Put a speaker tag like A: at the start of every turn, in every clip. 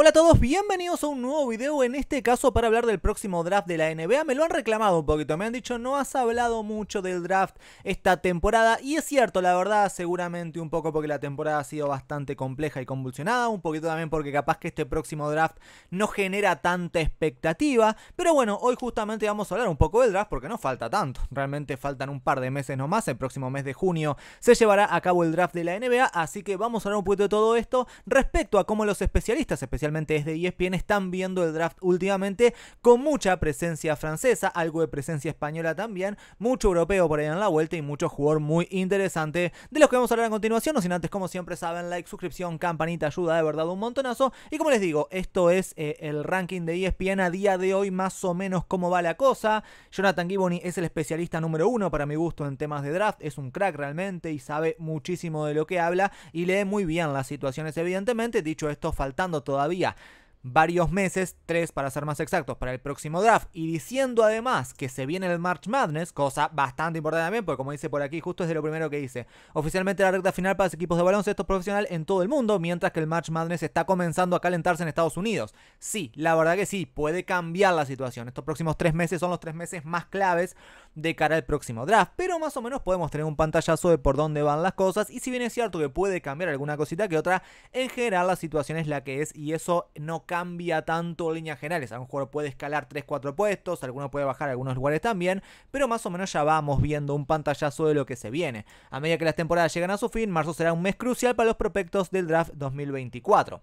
A: Hola a todos, bienvenidos a un nuevo video, en este caso para hablar del próximo draft de la NBA. Me lo han reclamado un poquito, me han dicho no has hablado mucho del draft esta temporada y es cierto, la verdad, seguramente un poco porque la temporada ha sido bastante compleja y convulsionada, un poquito también porque capaz que este próximo draft no genera tanta expectativa, pero bueno, hoy justamente vamos a hablar un poco del draft porque no falta tanto, realmente faltan un par de meses nomás, el próximo mes de junio se llevará a cabo el draft de la NBA, así que vamos a hablar un poquito de todo esto respecto a cómo los especialistas, especialistas es de ESPN, están viendo el draft últimamente con mucha presencia francesa, algo de presencia española también, mucho europeo por ahí en la vuelta y mucho jugador muy interesante de los que vamos a hablar a continuación. No sin antes, como siempre saben, like, suscripción, campanita, ayuda de verdad un montonazo. Y como les digo, esto es eh, el ranking de ESPN a día de hoy, más o menos cómo va la cosa. Jonathan Giboni es el especialista número uno para mi gusto en temas de draft, es un crack realmente y sabe muchísimo de lo que habla y lee muy bien las situaciones, evidentemente. Dicho esto, faltando todavía 啊！varios meses, tres para ser más exactos, para el próximo draft. Y diciendo además que se viene el March Madness, cosa bastante importante también, porque como dice por aquí, justo es de lo primero que dice, oficialmente la recta final para los equipos de baloncesto profesional en todo el mundo, mientras que el March Madness está comenzando a calentarse en Estados Unidos. Sí, la verdad que sí, puede cambiar la situación. Estos próximos tres meses son los tres meses más claves de cara al próximo draft, pero más o menos podemos tener un pantallazo de por dónde van las cosas, y si bien es cierto que puede cambiar alguna cosita que otra, en general la situación es la que es, y eso no cambia tanto líneas generales. A jugadores jugador puede escalar 3-4 puestos, Alguno puede bajar algunos lugares también, pero más o menos ya vamos viendo un pantallazo de lo que se viene. A medida que las temporadas llegan a su fin, marzo será un mes crucial para los prospectos del draft 2024.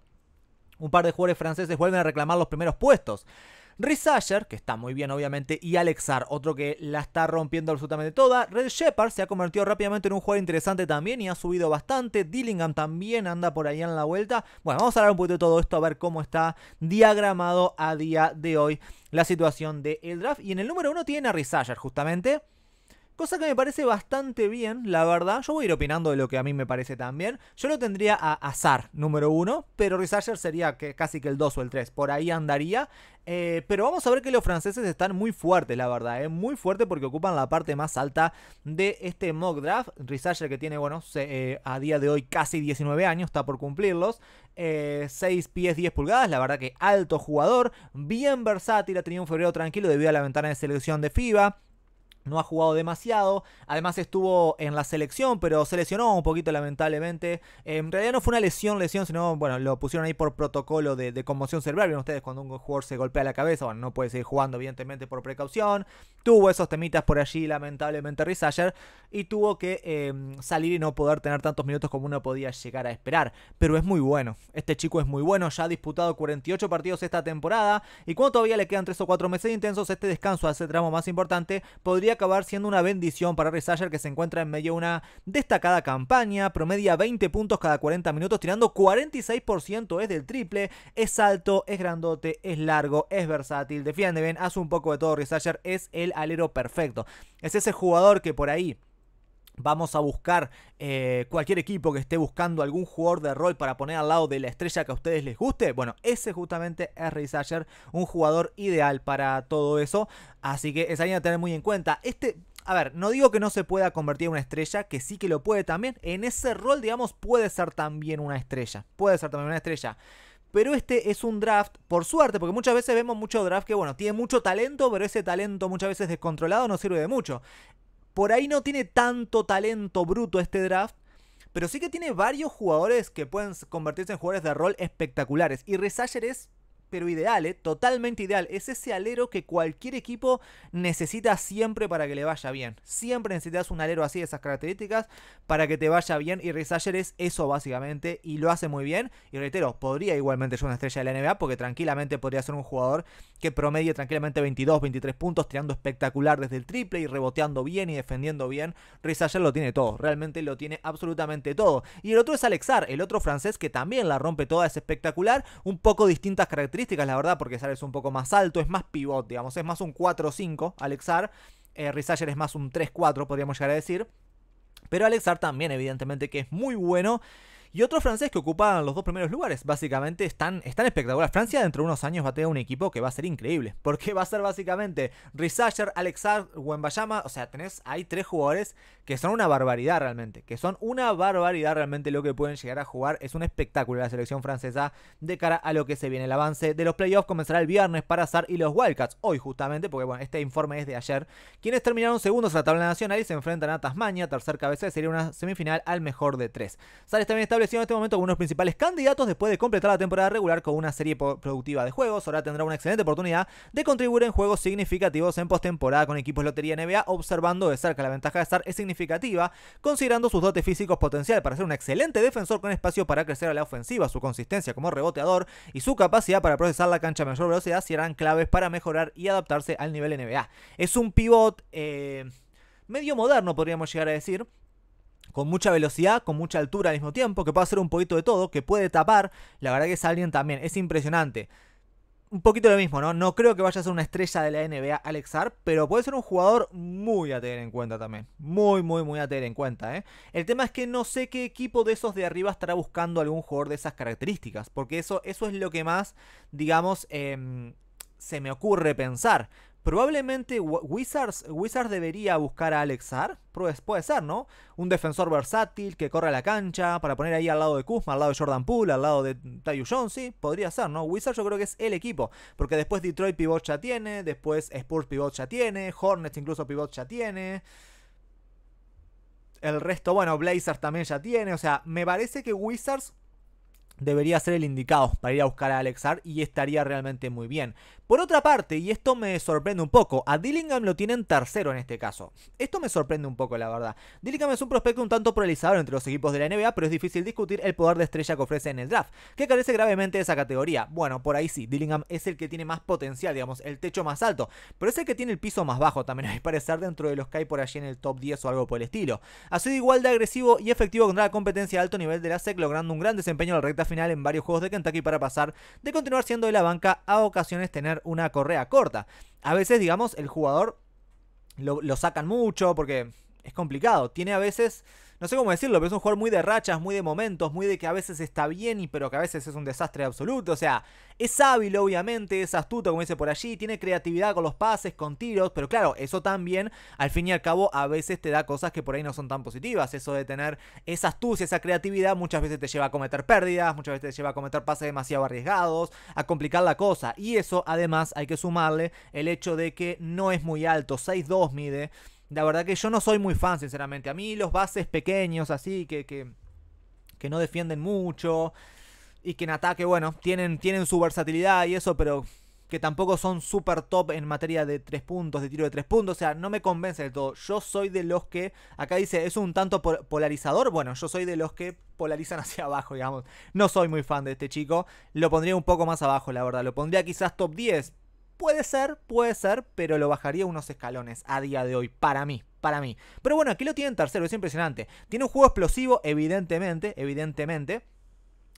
A: Un par de jugadores franceses vuelven a reclamar los primeros puestos. Rhys que está muy bien obviamente, y Alexar, otro que la está rompiendo absolutamente toda. Red Shepard se ha convertido rápidamente en un jugador interesante también y ha subido bastante. Dillingham también anda por ahí en la vuelta. Bueno, vamos a hablar un poquito de todo esto, a ver cómo está diagramado a día de hoy la situación del de draft. Y en el número uno tiene a Rhys justamente. Cosa que me parece bastante bien, la verdad. Yo voy a ir opinando de lo que a mí me parece también. Yo lo tendría a Azar, número uno, pero Rizager sería casi que el 2 o el 3. Por ahí andaría. Eh, pero vamos a ver que los franceses están muy fuertes, la verdad, eh. muy fuerte porque ocupan la parte más alta de este mock draft. Rizager que tiene, bueno, eh, a día de hoy casi 19 años, está por cumplirlos. 6 pies 10 pulgadas, la verdad que alto jugador, bien versátil, ha tenido un febrero tranquilo debido a la ventana de selección de FIBA no ha jugado demasiado. Además estuvo en la selección, pero se lesionó un poquito lamentablemente. En realidad no fue una lesión, lesión, sino, bueno, lo pusieron ahí por protocolo de, conmoción cerebral. Vieron ustedes cuando un jugador se golpea la cabeza, bueno, no puede seguir jugando evidentemente por precaución. Tuvo esos temitas por allí lamentablemente Rizager. y tuvo que em, salir y no poder tener tantos minutos como uno podía llegar a esperar. Pero es muy bueno, este chico es muy bueno, ya ha disputado 48 partidos esta temporada y cuando todavía le quedan 3 o 4 meses intensos, este descanso a ese tramo más importante podría acabar siendo una bendición para Rick que se encuentra en medio de una destacada campaña, promedia 20 puntos cada 40 minutos, tirando 46% es del triple, es alto, es grandote, es largo, es versátil, defiende bien, hace un poco de todo, Rick es el alero perfecto, es ese jugador que por ahí Vamos a buscar eh, cualquier equipo que esté buscando algún jugador de rol para poner al lado de la estrella que a ustedes les guste. Bueno, ese justamente es Ray un jugador ideal para todo eso. Así que es alguien a tener muy en cuenta. Este a ver, no digo que no se pueda convertir en una estrella, que sí que lo puede también. En ese rol, digamos, puede ser también una estrella. Puede ser también una estrella. Pero este es un draft, por suerte, porque muchas veces vemos mucho draft que, bueno, tiene mucho talento, pero ese talento muchas veces descontrolado no sirve de mucho. Por ahí no tiene tanto talento bruto este draft, pero sí que tiene varios jugadores que pueden convertirse en jugadores de rol espectaculares. Y Resager es pero ideal, ¿eh? totalmente ideal. Es ese alero que cualquier equipo necesita siempre para que le vaya bien. Siempre necesitas un alero así de esas características para que te vaya bien. Y Risacher es eso básicamente y lo hace muy bien. Y reitero, podría igualmente ser una estrella de la NBA porque tranquilamente podría ser un jugador que promedie tranquilamente 22, 23 puntos, tirando espectacular desde el triple y reboteando bien y defendiendo bien. Risacher lo tiene todo, realmente lo tiene absolutamente todo. Y el otro es Alexar, el otro francés que también la rompe toda, es espectacular. Un poco distintas características la verdad, porque Sar es un poco más alto, es más pivot, digamos, es más un 4-5, Alexar. Eh, Rizager es más un 3-4, podríamos llegar a decir. Pero Alexar también, evidentemente, que es muy bueno. Y otro francés que ocupa los dos primeros lugares, básicamente, están, están espectacular. Francia dentro de unos años va a tener un equipo que va a ser increíble. Porque va a ser básicamente Rizager, Alexar, Wembayama. O sea, tenés hay tres jugadores que son una barbaridad realmente, que son una barbaridad realmente lo que pueden llegar a jugar. Es un espectáculo la selección francesa de cara a lo que se viene. El avance de los playoffs comenzará el viernes para SAR y los Wildcats, hoy justamente, porque bueno, este informe es de ayer, quienes terminaron segundos a la tabla nacional y se enfrentan a Tasmania, tercer cabeza, sería una semifinal al mejor de tres. SAR está bien establecido en este momento como uno de los principales candidatos después de completar la temporada regular con una serie productiva de juegos, ahora tendrá una excelente oportunidad de contribuir en juegos significativos en postemporada con equipos Lotería NBA, observando de cerca la ventaja de SAR es significativa considerando sus dotes físicos potencial para ser un excelente defensor con espacio para crecer a la ofensiva, su consistencia como reboteador y su capacidad para procesar la cancha a mayor velocidad serán claves para mejorar y adaptarse al nivel NBA. Es un pivot eh, medio moderno, podríamos llegar a decir, con mucha velocidad, con mucha altura al mismo tiempo, que puede hacer un poquito de todo, que puede tapar. La verdad que es alguien también, es impresionante un poquito lo mismo, ¿no? No creo que vaya a ser una estrella de la NBA Alexar, pero puede ser un jugador muy a tener en cuenta también. Muy, muy, muy a tener en cuenta, ¿eh? El tema es que no sé qué equipo de esos de arriba estará buscando algún jugador de esas características, porque eso, eso es lo que más, digamos, em, se me ocurre pensar. Probablemente Wizards, debería buscar a Alex puede ser, ¿no? Un defensor versátil que corre a la cancha para poner ahí al lado de Kuzma, al lado de Jordan Poole, al lado de Tayu Jones, podría ser, ¿no? Wizards yo creo que es el equipo, porque después Detroit pivot ya tiene, después Spurs pivot ya tiene, Hornets incluso pivot ya tiene. El resto, bueno, Blazers también ya tiene, o sea, me parece que Wizards debería ser el indicado para ir a buscar a Alexar y estaría realmente muy bien. Por otra parte, y esto me sorprende un poco, a Dillingham lo tienen tercero en este caso. Esto me sorprende un poco, la verdad. Dillingham es un prospecto un tanto paralizador entre los equipos de la NBA, pero es difícil discutir el poder de estrella que ofrece en el draft, que carece gravemente de esa categoría. Bueno, por ahí sí, Dillingham es el que tiene más potencial, digamos, el techo más alto, pero es el que tiene el piso más bajo también, a mi parecer, dentro de los que hay por allí en el top 10 o algo por el estilo. Ha sido igual de agresivo y efectivo contra la competencia de alto nivel de la SEC, logrando un gran desempeño en la recta final en varios juegos de Kentucky para pasar de continuar siendo de la banca a ocasiones tener una correa corta. A veces, digamos, el jugador lo, sacan mucho porque es complicado. Tiene a veces no sé cómo decirlo, pero es un jugador muy de rachas, muy de momentos, muy de que a veces está bien y pero que a veces es un desastre absoluto. O sea, es hábil obviamente, es astuto como dice por allí, tiene creatividad con los pases, con tiros, pero claro, eso también al fin y al cabo a veces te da cosas que por ahí no son tan positivas. Eso de tener esa astucia, esa creatividad, muchas veces te lleva a cometer pérdidas, muchas veces te lleva a cometer pases demasiado arriesgados, a complicar la cosa. Y eso además hay que sumarle el hecho de que no es muy alto, 6-2 mide. La verdad que yo no soy muy fan, sinceramente. A mí los bases pequeños, así, que, que, no defienden mucho y que en ataque, bueno, tienen, tienen su versatilidad y eso, pero que tampoco son super top en materia de tres puntos, de tiro de tres puntos. O sea, no me convence de todo. Yo soy de los que. Acá dice, es un tanto polarizador. Bueno, yo soy de los que polarizan hacia abajo, digamos. No soy muy fan de este chico. Lo pondría un poco más abajo, la verdad. Lo pondría quizás top 10, Puede ser, puede ser, pero lo bajaría unos escalones a día de hoy, para mí, para mí. Pero bueno, aquí lo tienen tercero, es impresionante. Tiene un juego explosivo, evidentemente, evidentemente.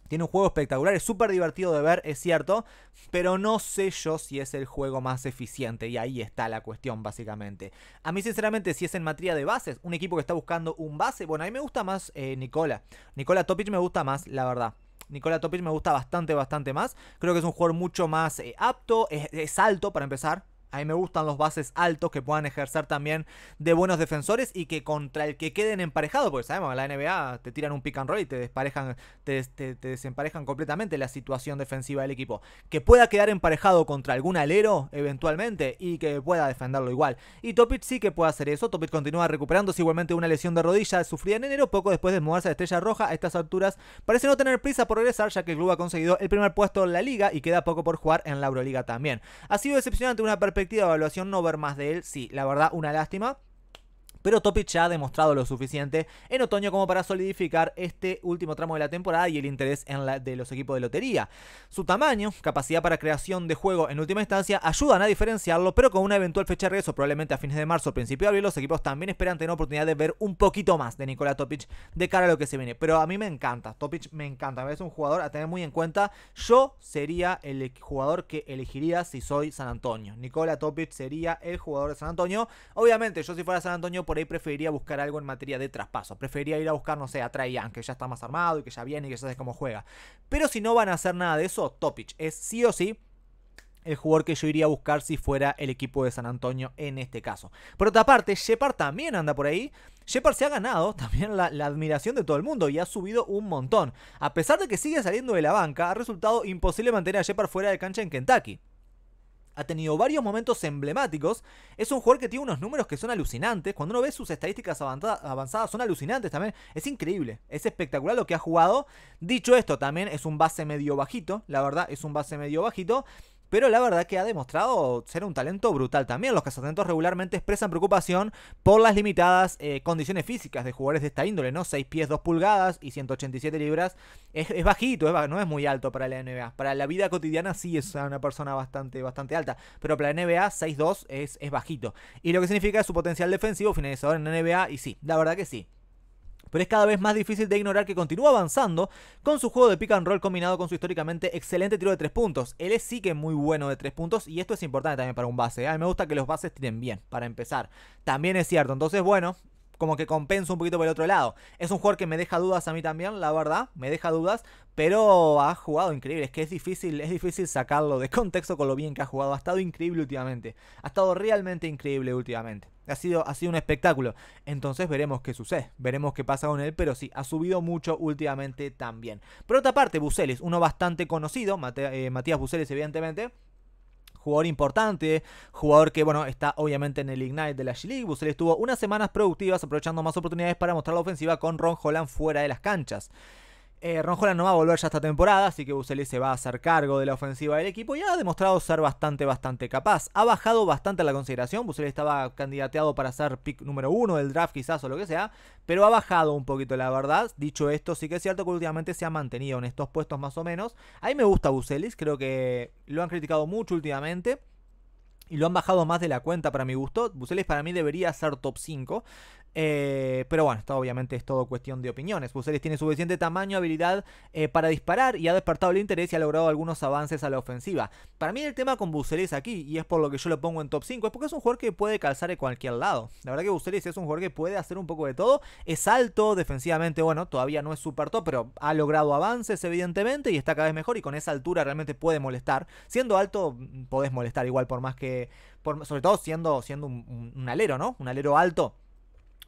A: Tiene un juego espectacular, es súper divertido de ver, es cierto, pero no sé yo si es el juego más eficiente y ahí está la cuestión básicamente. A mí sinceramente si es en materia de bases, un equipo que está buscando un base, bueno, a mí me gusta más eh, Nicola. Nicola Topic me gusta más, la verdad. Nicola Topic me gusta bastante, bastante más. Creo que es un jugador mucho más eh, apto, es alto para empezar, a mí me gustan los bases altos que puedan ejercer también de buenos defensores y que contra el que queden emparejados porque sabemos, en la NBA te tiran un pick and roll y te desparejan, te, desemparejan completamente la situación defensiva del equipo. Que pueda quedar emparejado contra algún alero eventualmente y que pueda defenderlo igual. Y Topic sí que puede hacer eso. Topic continúa recuperándose igualmente una lesión de rodilla sufrida en enero, poco después de mudarse a Estrella Roja. A estas alturas parece no tener prisa por regresar, ya que el club ha conseguido el primer puesto en la liga y queda poco por jugar en la Euroliga también. Ha sido decepcionante una perspectiva evaluación no ver más de él, sí, la verdad, una lástima pero Topic ya ha demostrado lo suficiente en otoño como para solidificar este último tramo de la temporada y el interés de los equipos de lotería. Su tamaño, capacidad para creación de juego en última instancia, ayudan a diferenciarlo, pero con una eventual fecha de regreso, probablemente a fines de marzo o principio de abril, los equipos también esperan tener oportunidad de ver un poquito más de Nikola Topic de cara a lo que se viene. Pero a mí me encanta, Topic me encanta, es un jugador a tener muy en cuenta. Yo sería el jugador que elegiría si soy San Antonio. Nicola Topic sería el jugador de San Antonio. Obviamente, yo si fuera San Antonio por prefería preferiría buscar algo en materia de traspaso. Preferiría ir a buscar, no sé, a Traian que ya está más armado y que ya viene y que ya sabe cómo juega. Pero si no van a hacer nada de eso, Topic es sí o sí el jugador que yo iría a buscar si fuera el equipo de San Antonio en este caso. Por otra parte, Shepard también anda por ahí. Shepard se ha ganado también la, la, admiración de todo el mundo y ha subido un montón. A pesar de que sigue saliendo de la banca, ha resultado imposible mantener a Shepard fuera de cancha en Kentucky ha tenido varios momentos emblemáticos. Es un jugador que tiene unos números que son alucinantes. Cuando uno ve sus estadísticas avanzadas, son alucinantes también. Es increíble, es espectacular lo que ha jugado. Dicho esto, también es un base medio bajito, la verdad, es un base medio bajito pero la verdad que ha demostrado ser un talento brutal también. Los cazatentos regularmente expresan preocupación por las limitadas eh, condiciones físicas de jugadores de esta índole, ¿no? 6 pies, 2 pulgadas y 187 libras. Es, bajito, no es muy alto para la NBA. Para la vida cotidiana sí es una persona bastante, bastante alta, pero para la NBA 6'2 es, es bajito. Y lo que significa es su potencial defensivo, finalizador en la NBA, y sí, la verdad que sí pero es cada vez más difícil de ignorar que continúa avanzando con su juego de pick and roll combinado con su históricamente excelente tiro de tres puntos. Él es sí que muy bueno de tres puntos y esto es importante también para un base. ¿eh? A mí me gusta que los bases tiren bien, para empezar. También es cierto, entonces bueno, como que compensa un poquito por el otro lado. Es un jugador que me deja dudas a mí también, la verdad, me deja dudas, pero ha jugado increíble, es que es difícil, es difícil sacarlo de contexto con lo bien que ha jugado, ha estado increíble últimamente, ha estado realmente increíble últimamente. Ha sido, ha sido un espectáculo. Entonces veremos qué sucede. Veremos qué pasa con él. Pero sí, ha subido mucho últimamente también. Por otra parte, buselis uno bastante conocido. Eh, Matías Buceles, evidentemente jugador importante, jugador que, bueno, está obviamente en el Ignite de la G-League. Busel estuvo unas semanas productivas aprovechando más oportunidades para mostrar la ofensiva con Ron Holland fuera de las canchas. Eh, no va a volver ya esta temporada, así que Buselis se va a hacer cargo de la ofensiva del equipo y ha demostrado ser bastante, bastante capaz. Ha bajado bastante la consideración, Buselis estaba candidateado para ser pick número uno del draft quizás o lo que sea, pero ha bajado un poquito la verdad. Dicho esto, sí que es cierto que últimamente se ha mantenido en estos puestos más o menos. A mí me gusta Buselis, creo que lo han criticado mucho últimamente y lo han bajado más de la cuenta para mi gusto. Buselis para mí debería ser top 5. Eh, pero bueno, esto obviamente es todo cuestión de opiniones. Buceles tiene suficiente tamaño, habilidad eh, para disparar y ha despertado el interés y ha logrado algunos avances a la ofensiva. Para mí el tema con Buceles aquí, y es por lo que yo lo pongo en top 5, es porque es un jugador que puede calzar en cualquier lado. La verdad que Buceles es un jugador que puede hacer un poco de todo. Es alto, defensivamente, bueno, todavía no es super top, pero ha logrado avances evidentemente y está cada vez mejor y con esa altura realmente puede molestar. Siendo alto, mm, podés molestar igual por más que... sobre todo siendo, siendo un alero, ¿no? Un alero alto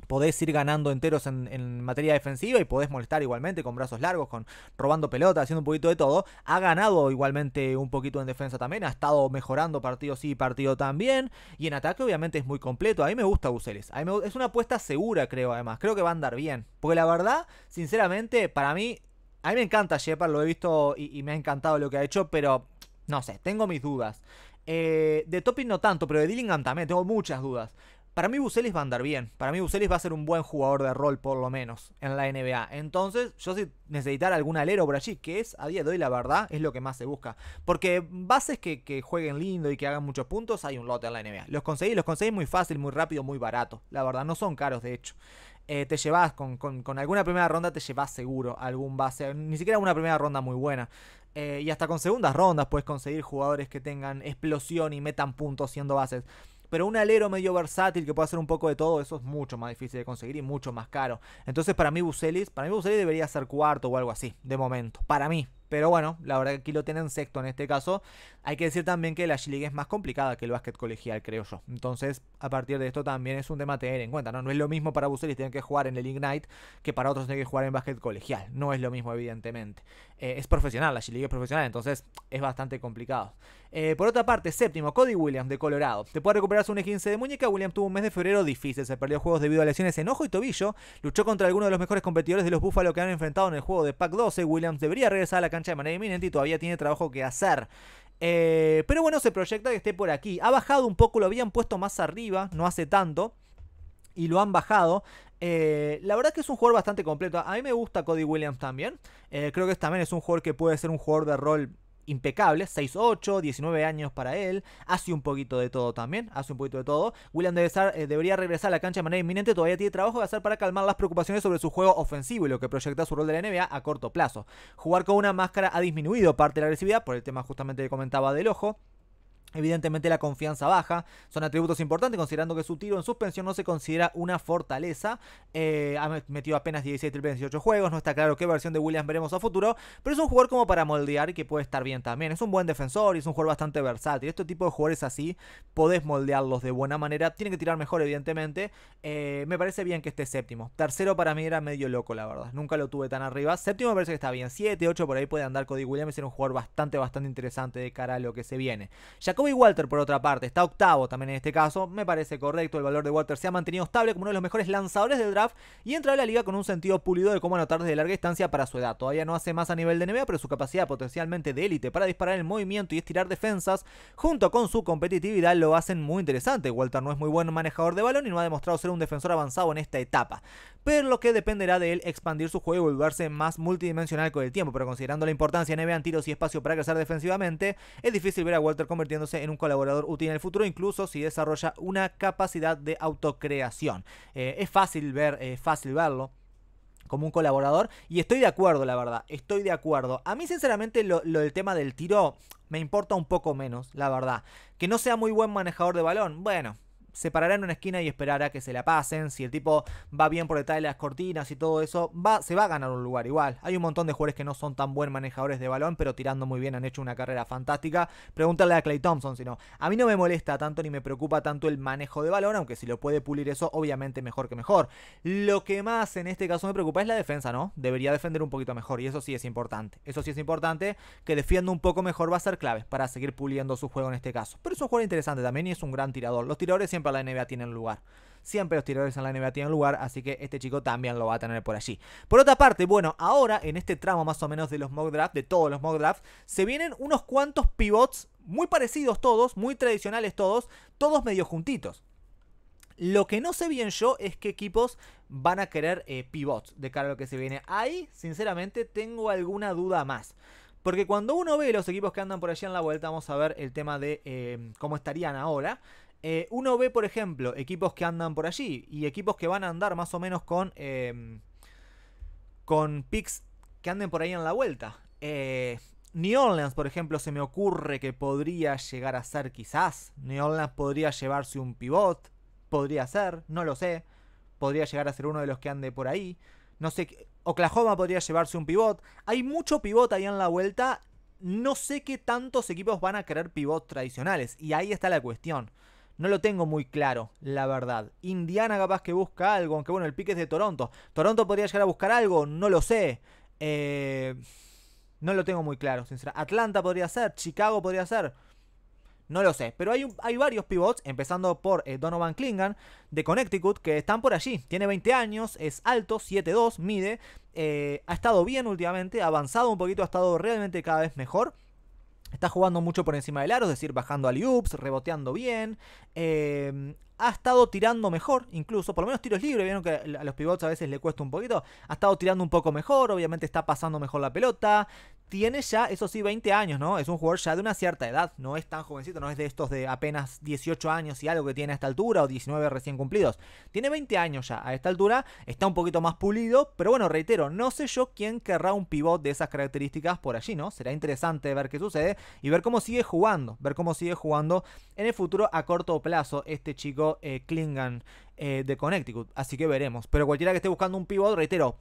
A: podés ir ganando enteros en, materia defensiva y podés molestar igualmente con brazos largos, con robando pelota, haciendo un poquito de todo. Ha ganado igualmente un poquito en defensa también, ha estado mejorando partido sí, partido también. Y en ataque obviamente es muy completo. A mí me gusta Buceles es una apuesta segura, creo, además. Creo que va a andar bien. Porque la verdad, sinceramente, para mí, a mí me encanta Shepard, lo he visto y, me ha encantado lo que ha hecho, pero no sé, tengo mis dudas. Eh, de Topic no tanto, pero de Dillingham también, tengo muchas dudas. Para mí Bucelis va a andar bien. Para mí Bucelis va a ser un buen jugador de rol, por lo menos, en la NBA. Entonces, yo si necesitar algún alero por allí, que es, a día de hoy, la verdad, es lo que más se busca. Porque bases que, jueguen lindo y que hagan muchos puntos, hay un lote en la NBA. Los conseguís, los conseguís muy fácil, muy rápido, muy barato. La verdad, no son caros, de hecho. Eh, te llevas con, alguna primera ronda, te llevas seguro algún base, ni siquiera una primera ronda muy buena. Eh, y hasta con segundas rondas puedes conseguir jugadores que tengan explosión y metan puntos siendo bases. Pero un alero medio versátil que pueda hacer un poco de todo, eso es mucho más difícil de conseguir y mucho más caro. Entonces, para mí, Bucelis, para mí debería ser cuarto o algo así, de momento. Para mí, pero bueno, la verdad que aquí lo tienen sexto en este caso. Hay que decir también que la G-League es más complicada que el básquet colegial, creo yo. Entonces, a partir de esto también es un tema a tener en cuenta, ¿no? No es lo mismo para y tener que jugar en el Ignite que para otros tener que jugar en básquet colegial. No es lo mismo, evidentemente. Eh, es profesional, la G-League es profesional, entonces es bastante complicado. Eh, por otra parte, séptimo, Cody Williams de Colorado. Te puede recuperar su 15 de muñeca. Williams tuvo un mes de febrero difícil, se perdió juegos debido a lesiones en ojo y tobillo. Luchó contra algunos de los mejores competidores de los Buffalo que han enfrentado en el juego de Pac 12. Williams debería regresar a la cancha de manera inminente y todavía tiene trabajo que hacer. Eh, pero bueno, se proyecta que esté por aquí. Ha bajado un poco, lo habían puesto más arriba, no hace tanto. Y lo han bajado. Eh, la verdad que es un jugador bastante completo. A mí me gusta Cody Williams también. Eh, creo que también es un jugador que puede ser un jugador de rol impecable, 6'8, 19 años para él, hace un poquito de todo también, hace un poquito de todo. William debe eh, debería regresar a la cancha de manera inminente, todavía tiene trabajo que hacer para calmar las preocupaciones sobre su juego ofensivo y lo que proyecta su rol de la NBA a corto plazo. Jugar con una máscara ha disminuido parte de la agresividad, por el tema justamente que comentaba del ojo. Evidentemente la confianza baja, son atributos importantes considerando que su tiro en suspensión no se considera una fortaleza. Eh, ha metido apenas 16 triples 18 juegos, no está claro qué versión de Williams veremos a futuro, pero es un jugador como para moldear que puede estar bien también. Es un buen defensor y es un jugador bastante versátil. Este tipo de jugadores así podés moldearlos de buena manera, tiene que tirar mejor evidentemente. Eh, me parece bien que esté séptimo. Tercero para mí era medio loco la verdad, nunca lo tuve tan arriba. Séptimo me parece que está bien, 7, 8 por ahí puede andar Cody Williams, era un jugador bastante, bastante interesante de cara a lo que se viene. Ya Jacoby Walter, por otra parte, está octavo también en este caso. Me parece correcto. El valor de Walter se ha mantenido estable como uno de los mejores lanzadores del draft y entra a la liga con un sentido pulido de cómo anotar desde larga distancia para su edad. Todavía no hace más a nivel de NBA, pero su capacidad potencialmente de élite para disparar el movimiento y estirar defensas, junto con su competitividad, lo hacen muy interesante. Walter no es muy buen manejador de balón y no ha demostrado ser un defensor avanzado en esta etapa. Pero lo que dependerá de él expandir su juego y volverse más multidimensional con el tiempo. Pero considerando la importancia de NBA en tiros y espacio para crecer defensivamente, es difícil ver a Walter convirtiéndose en un colaborador útil en el futuro, incluso si desarrolla una capacidad de autocreación. Eh, es fácil ver, eh, fácil verlo como un colaborador. Y estoy de acuerdo, la verdad. Estoy de acuerdo. A mí, sinceramente, lo, lo, del tema del tiro me importa un poco menos, la verdad. Que no sea muy buen manejador de balón. Bueno, se parará en una esquina y esperará que se la pasen. Si el tipo va bien por detrás de las cortinas y todo eso, va, se va a ganar un lugar igual. Hay un montón de jugadores que no son tan buen manejadores de balón, pero tirando muy bien han hecho una carrera fantástica. Pregúntale a Clay Thompson si no. A mí no me molesta tanto ni me preocupa tanto el manejo de balón, aunque si lo puede pulir eso, obviamente mejor que mejor. Lo que más en este caso me preocupa es la defensa, ¿no? Debería defender un poquito mejor y eso sí es importante. Eso sí es importante que defienda un poco mejor va a ser clave para seguir puliendo su juego en este caso. Pero es un jugador interesante también y es un gran tirador. Los tiradores siempre la NBA tienen lugar. Siempre los tiradores en la NBA tienen lugar, así que este chico también lo va a tener por allí. Por otra parte, bueno, ahora en este tramo más o menos de los mock de todos los mock se vienen unos cuantos pivots muy parecidos todos, muy tradicionales todos, todos medio juntitos. Lo que no sé bien yo es qué equipos van a querer eh, pivots de cara a lo que se viene. Ahí, sinceramente, tengo alguna duda más. Porque cuando uno ve los equipos que andan por allí en la vuelta, vamos a ver el tema de eh, cómo estarían ahora. Eh, uno ve, por ejemplo, equipos que andan por allí y equipos que van a andar más o menos con, em, con picks que anden por ahí en la vuelta. Eh, New Orleans, por ejemplo, se me ocurre que podría llegar a ser quizás. New Orleans podría llevarse un pivot, podría ser, no lo sé. Podría llegar a ser uno de los que ande por ahí. No sé, Oklahoma podría llevarse un pivot. Hay mucho pivot ahí en la vuelta. No sé qué tantos equipos van a querer pivot tradicionales. Y ahí está la cuestión. No lo tengo muy claro, la verdad. Indiana capaz que busca algo, aunque bueno, el pique es de Toronto. Toronto podría llegar a buscar algo, no lo sé. Eh, no lo tengo muy claro, sinceramente. Atlanta podría ser, Chicago podría ser. No lo sé, pero hay, hay varios pivots, empezando por eh, Donovan Klingan de Connecticut, que están por allí. Tiene 20 años, es alto, 7'2, mide, eh, ha estado bien últimamente, ha avanzado un poquito, ha estado realmente cada vez mejor. Está jugando mucho por encima del aro, es decir, bajando al ups, reboteando bien. Eh, ha estado tirando mejor, incluso, por lo menos tiros libres, vieron que a los pivots a veces le cuesta un poquito, ha estado tirando un poco mejor, obviamente está pasando mejor la pelota, tiene ya, eso sí, 20 años, ¿no? Es un jugador ya de una cierta edad, no es tan jovencito, no es de estos de apenas 18 años y algo que tiene a esta altura, o 19 recién cumplidos. Tiene 20 años ya, a esta altura está un poquito más pulido, pero bueno, reitero, no sé yo quién querrá un pivot de esas características por allí, ¿no? Será interesante ver qué sucede y ver cómo sigue jugando, ver cómo sigue jugando en el futuro a corto plazo este chico eh, Klingan eh, de Connecticut. Así que veremos. Pero cualquiera que esté buscando un pivot, reitero,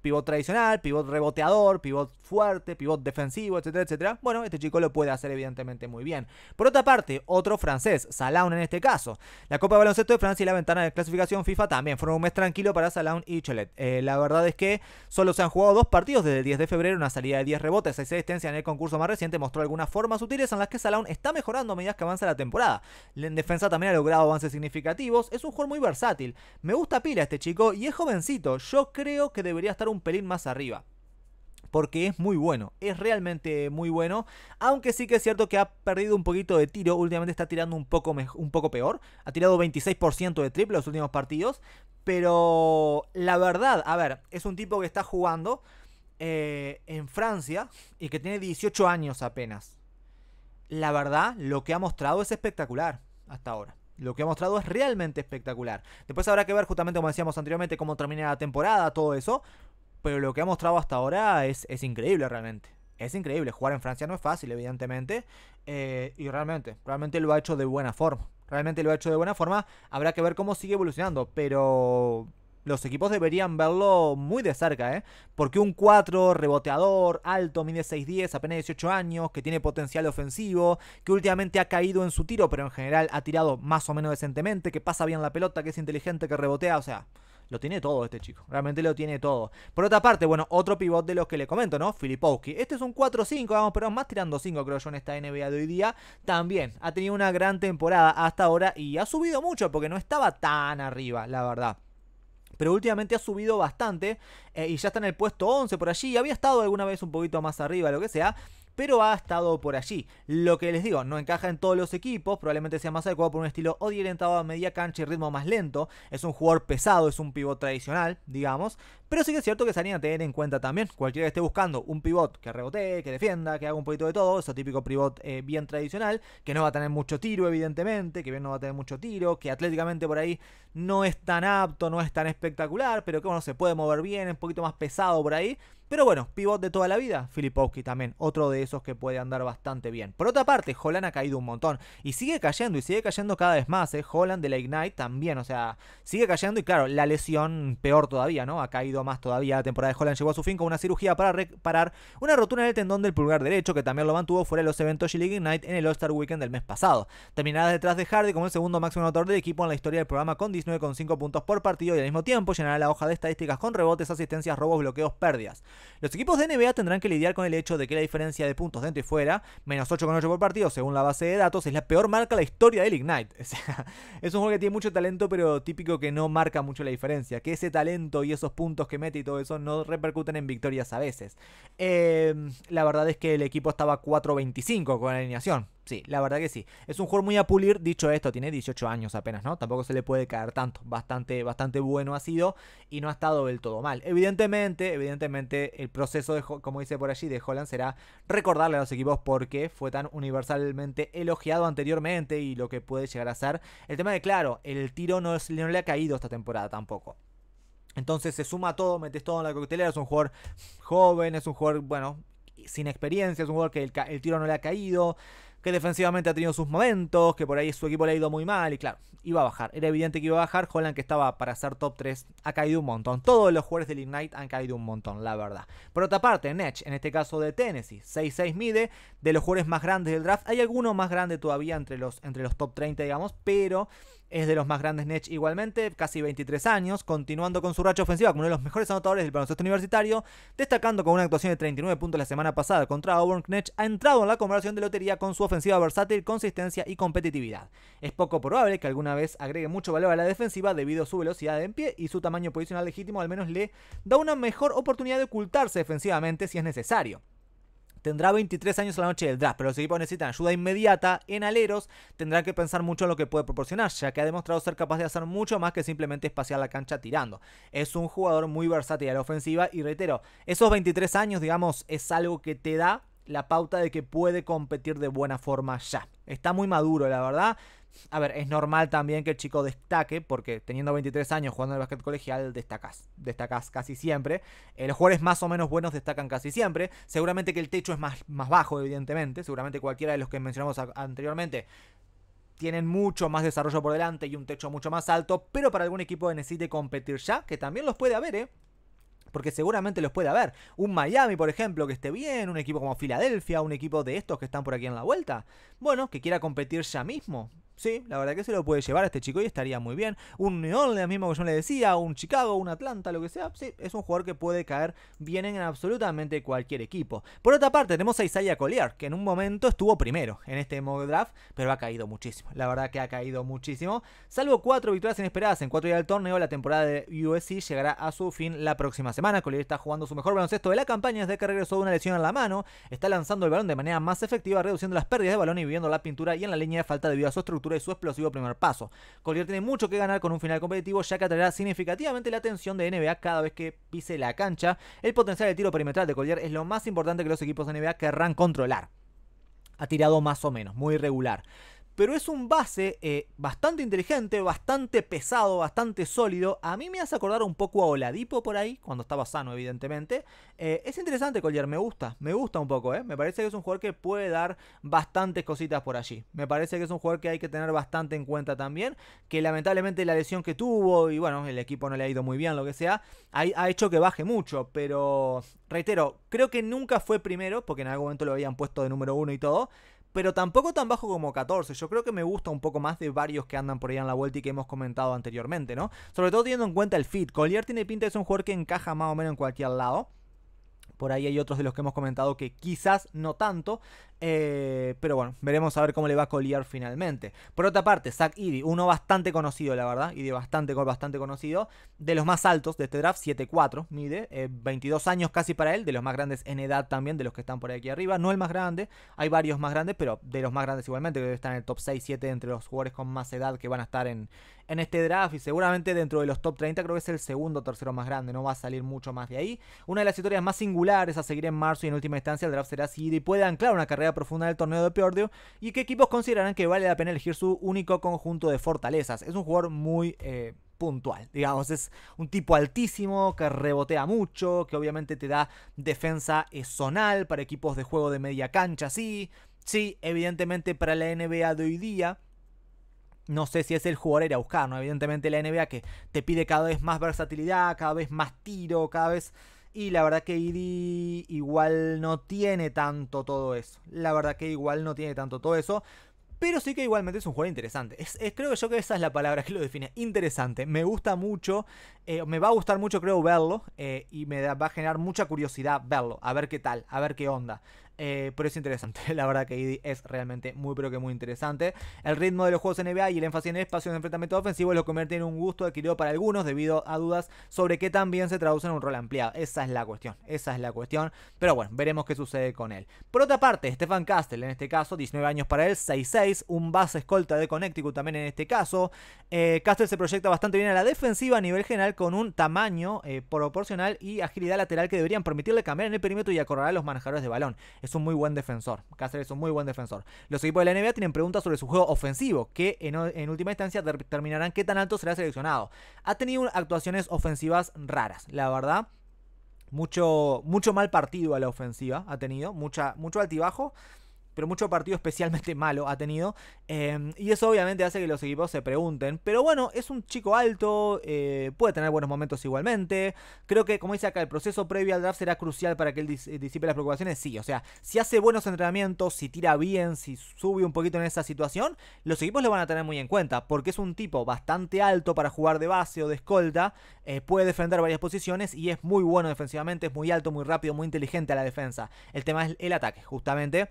A: pivot tradicional, pivot reboteador, pivot fuerte, pivot defensivo, etcétera, etcétera. Bueno, este chico lo puede hacer evidentemente muy bien. Por otra parte, otro francés, Salaun en este caso. La Copa de Baloncesto de Francia y la ventana de clasificación FIFA también fueron un mes tranquilo para Salaun y Cholet. Eh, la verdad es que solo se han jugado dos partidos desde el 10 de febrero, una salida de 10 rebotes, 6 asistencias en el concurso más reciente, mostró algunas formas sutiles en las que Salaun está mejorando a medida que avanza la temporada. En defensa también ha logrado avances significativos, es un jugador muy versátil. Me gusta pila este chico y es jovencito, yo creo que debería estar un pelín más arriba porque es muy bueno, es realmente muy bueno, aunque sí que es cierto que ha perdido un poquito de tiro, últimamente está tirando un poco, un poco peor, ha tirado 26% de triple los últimos partidos, pero la verdad, a ver, es un tipo que está jugando eh, en Francia y que tiene 18 años apenas. La verdad, lo que ha mostrado es espectacular hasta ahora lo que ha mostrado es realmente espectacular. Después habrá que ver, justamente como decíamos anteriormente, cómo termina la temporada, todo eso. Pero lo que ha mostrado hasta ahora es, increíble realmente. Es increíble. Jugar en Francia no es fácil, evidentemente. Eh, y realmente, realmente lo ha hecho de buena forma. Realmente lo ha hecho de buena forma. Habrá que ver cómo sigue evolucionando. Pero los equipos deberían verlo muy de cerca, ¿eh? Porque un 4, reboteador, alto, mide 6'10, apenas 18 años, que tiene potencial ofensivo, que últimamente ha caído en su tiro, pero en general ha tirado más o menos decentemente, que pasa bien la pelota, que es inteligente, que rebotea, o sea, lo tiene todo este chico, realmente lo tiene todo. Por otra parte, bueno, otro pivot de los que le comento, ¿no? Filipowski. Este es un 4-5, vamos, pero más tirando 5 creo yo en esta NBA de hoy día. También ha tenido una gran temporada hasta ahora y ha subido mucho porque no estaba tan arriba, la verdad pero últimamente ha subido bastante eh, y ya está en el puesto 11 por allí. Había estado alguna vez un poquito más arriba, lo que sea pero ha estado por allí. Lo que les digo, no encaja en todos los equipos, probablemente sea más adecuado por un estilo orientado a media cancha y ritmo más lento. Es un jugador pesado, es un pivot tradicional, digamos, pero sí que es cierto que salía a tener en cuenta también. Cualquiera que esté buscando un pivot que rebote que defienda, que haga un poquito de todo, ese típico pivot eh, bien tradicional, que no va a tener mucho tiro, evidentemente, que bien no va a tener mucho tiro, que atléticamente por ahí no es tan apto, no es tan espectacular, pero que bueno, se puede mover bien, es un poquito más pesado por ahí. Pero bueno, pivot de toda la vida, Filipowski también, otro de esos que puede andar bastante bien. Por otra parte, Holland ha caído un montón y sigue cayendo y sigue cayendo cada vez más. ¿eh? Holland de la Ignite también, o sea, sigue cayendo y claro, la lesión peor todavía, ¿no? Ha caído más todavía. La temporada de Holland llegó a su fin con una cirugía para reparar una rotura en el tendón del pulgar derecho, que también lo mantuvo fuera de los eventos de league Ignite en el All-Star Weekend del mes pasado. Terminará detrás de Hardy como el segundo máximo anotador del equipo en la historia del programa con 19,5 puntos por partido y al mismo tiempo llenará la hoja de estadísticas con rebotes, asistencias, robos, bloqueos, pérdidas. Los equipos de NBA tendrán que lidiar con el hecho de que la diferencia de puntos dentro y fuera, menos 8,8 por partido según la base de datos, es la peor marca de la historia del Ignite. es un juego que tiene mucho talento, pero típico que no marca mucho la diferencia. Que ese talento y esos puntos que mete y todo eso no repercuten en victorias a veces. Em, la verdad es que el equipo estaba 4-25 con la alineación. Sí, la verdad que sí. Es un jugador muy a pulir, dicho esto, tiene 18 años apenas, ¿no? Tampoco se le puede caer tanto. Bastante, bastante bueno ha sido y no ha estado del todo mal. Evidentemente, evidentemente, el proceso, de, como dice por allí, de Holland será recordarle a los equipos por qué fue tan universalmente elogiado anteriormente y lo que puede llegar a ser. El tema de, claro, el tiro no, no le ha caído esta temporada tampoco. Entonces se suma todo, metes todo en la coctelera. Es un jugador joven, es un jugador, bueno, sin experiencia, es un jugador que el, tiro no le ha caído que defensivamente ha tenido sus momentos, que por ahí su equipo le ha ido muy mal y claro, iba a bajar. Era evidente que iba a bajar. Holland, que estaba para ser top 3, ha caído un montón. Todos los jugadores del Ignite han caído un montón, la verdad. Por otra parte, Nech, en este caso de Tennessee, 6-6 mide, de los jugadores más grandes del draft. Hay alguno más grande todavía entre los, entre los top 30, digamos, pero es de los más grandes Nech igualmente, casi 23 años, continuando con su racha ofensiva como uno de los mejores anotadores del baloncesto universitario, destacando con una actuación de 39 puntos la semana pasada contra Auburn, Nech ha entrado en la conversación de lotería con su ofensiva versátil, consistencia y competitividad. Es poco probable que alguna vez agregue mucho valor a la defensiva debido a su velocidad en pie y su tamaño posicional legítimo al menos le da una mejor oportunidad de ocultarse defensivamente si es necesario. Tendrá 23 años a la noche del draft, pero los equipos necesitan ayuda inmediata en aleros. Tendrán que pensar mucho en lo que puede proporcionar, ya que ha demostrado ser capaz de hacer mucho más que simplemente espaciar la cancha tirando. Es un jugador muy versátil a la ofensiva y reitero, esos 23 años, digamos, es algo que te da la pauta de que puede competir de buena forma ya. Está muy maduro, la verdad. A ver, es normal también que el chico destaque, porque teniendo 23 años jugando al el básquet colegial, destacas, destacas casi siempre. Eh, los jugadores más o menos buenos destacan casi siempre. Seguramente que el techo es más, más bajo, evidentemente. Seguramente cualquiera de los que mencionamos anteriormente tienen mucho más desarrollo por delante y un techo mucho más alto, pero para algún equipo que necesite competir ya, que también los puede haber, ¿eh? Porque seguramente los puede haber. Un Miami, por ejemplo, que esté bien, un equipo como Filadelfia, un equipo de estos que están por aquí en la vuelta. Bueno, que quiera competir ya mismo. Sí, la verdad que se lo puede llevar a este chico y estaría muy bien. Un New Orleans mismo que yo le decía, un Chicago, un Atlanta, lo que sea. Sí, es un jugador que puede caer bien en absolutamente cualquier equipo. Por otra parte, tenemos a Isaiah Collier, que en un momento estuvo primero en este mock draft, pero ha caído muchísimo. La verdad que ha caído muchísimo. Salvo cuatro victorias inesperadas en cuatro días del torneo, la temporada de USC llegará a su fin la próxima semana. Collier está jugando su mejor baloncesto de la campaña desde que regresó de una lesión en la mano. Está lanzando el balón de manera más efectiva, reduciendo las pérdidas de balón y viviendo la pintura y en la línea de falta debido a su estructura de su explosivo primer paso. Collier tiene mucho que ganar con un final competitivo ya que atraerá significativamente la atención de NBA cada vez que pise la cancha. El potencial de tiro perimetral de Collier es lo más importante que los equipos de NBA querrán controlar. Ha tirado más o menos, muy irregular pero es un base eh, bastante inteligente, bastante pesado, bastante sólido. A mí me hace acordar un poco a Oladipo por ahí, cuando estaba sano, evidentemente. Eh, es interesante Collier, me gusta, me gusta un poco, ¿eh? Me parece que es un jugador que puede dar bastantes cositas por allí. Me parece que es un jugador que hay que tener bastante en cuenta también, que lamentablemente la lesión que tuvo y bueno, el equipo no le ha ido muy bien, lo que sea, ha, ha hecho que baje mucho, pero reitero, creo que nunca fue primero, porque en algún momento lo habían puesto de número uno y todo pero tampoco tan bajo como 14. Yo creo que me gusta un poco más de varios que andan por ahí en la vuelta y que hemos comentado anteriormente, ¿no? Sobre todo teniendo en cuenta el fit. Collier tiene pinta de ser un jugador que encaja más o menos en cualquier lado. Por ahí hay otros de los que hemos comentado que quizás no tanto. Eh, pero bueno, veremos a ver cómo le va a colear finalmente. Por otra parte, Zach Eady, uno bastante conocido, la verdad. de bastante, bastante conocido. De los más altos de este draft, 7'4 mide. 22 eh, años casi para él. De los más grandes en edad también, de los que están por aquí arriba. No el más grande, hay varios más grandes, pero de los más grandes igualmente. Que están en el top 6, 7 entre los jugadores con más edad que van a estar en, en este draft. Y seguramente dentro de los top 30 creo que es el segundo o tercero más grande. No va a salir mucho más de ahí. Una de las historias más singulares a seguir en marzo y en última instancia el draft será si Eady puede anclar una carrera profunda del torneo de Piordio y qué equipos consideran que vale la pena elegir su único conjunto de fortalezas. Es un jugador muy... Eh, puntual. Digamos, es un tipo altísimo que rebotea mucho, que obviamente te da defensa eh, zonal para equipos de juego de media cancha, sí. Sí, evidentemente para la NBA de hoy día. No sé si es el jugador era buscar, ¿no? Evidentemente la NBA que te pide cada vez más versatilidad, cada vez más tiro, cada vez y la verdad que ID igual no tiene tanto todo eso. La verdad que igual no tiene tanto todo eso. Pero sí que igualmente es un juego interesante. Es, creo que yo que esa es la palabra que lo define. Interesante. Me gusta mucho. Eh, me va a gustar mucho, creo, verlo. Eh, y me va a generar mucha curiosidad verlo. A ver qué tal. A ver qué onda. Eh, pero es interesante, la verdad que ID es realmente muy pero que muy interesante. El ritmo de los juegos NBA y el énfasis en espacio de enfrentamiento ofensivo lo convierte en un gusto adquirido para algunos debido a dudas sobre qué también se traduce en un rol ampliado. Esa es la cuestión, esa es la cuestión. Pero bueno, veremos qué sucede con él. Por otra parte, Stefan Castle, en este caso, 19 años para él, 6-6, un base escolta de Connecticut también en este caso. Eh, Castle se proyecta bastante bien a la defensiva a nivel general con un tamaño eh, proporcional y agilidad lateral que deberían permitirle cambiar en el perímetro y acorralar a los manejadores de balón es un muy buen defensor. Cáceres es un muy buen defensor. Los equipos de la NBA tienen preguntas sobre su juego ofensivo, que en, última instancia determinarán qué tan alto será seleccionado. Ha tenido actuaciones ofensivas raras, la verdad. Mucho, mucho mal partido a la ofensiva ha tenido, mucha, mucho altibajo pero mucho partido especialmente malo ha tenido. Eh, y eso obviamente hace que los equipos se pregunten. Pero bueno, es un chico alto, eh, puede tener buenos momentos igualmente. Creo que, como dice acá, el proceso previo al draft será crucial para que él disipe las preocupaciones. Sí, o sea, si hace buenos entrenamientos, si tira bien, si sube un poquito en esa situación, los equipos lo van a tener muy en cuenta. Porque es un tipo bastante alto para jugar de base o de escolta. Eh, puede defender varias posiciones y es muy bueno defensivamente, es muy alto, muy rápido, muy inteligente a la defensa. El tema es el ataque, justamente.